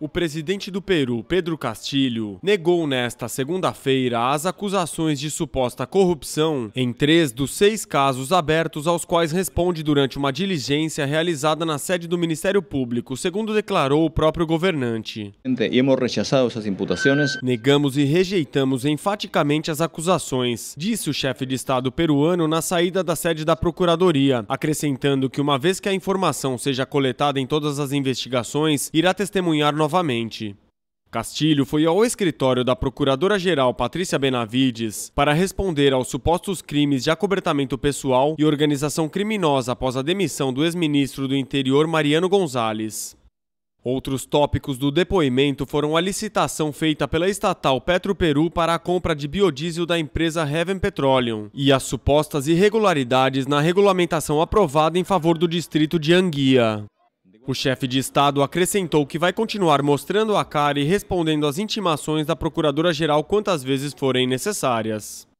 O presidente do Peru, Pedro Castilho, negou nesta segunda-feira as acusações de suposta corrupção em três dos seis casos abertos aos quais responde durante uma diligência realizada na sede do Ministério Público, segundo declarou o próprio governante. Hemos rechazado essas imputações. Negamos e rejeitamos enfaticamente as acusações, disse o chefe de Estado peruano na saída da sede da Procuradoria, acrescentando que uma vez que a informação seja coletada em todas as investigações, irá testemunhar novamente novamente. Castilho foi ao escritório da Procuradora-Geral Patrícia Benavides para responder aos supostos crimes de acobertamento pessoal e organização criminosa após a demissão do ex-ministro do Interior Mariano Gonzalez. Outros tópicos do depoimento foram a licitação feita pela estatal Peru para a compra de biodiesel da empresa Heaven Petroleum e as supostas irregularidades na regulamentação aprovada em favor do distrito de Anguia. O chefe de Estado acrescentou que vai continuar mostrando a cara e respondendo às intimações da Procuradora-Geral quantas vezes forem necessárias.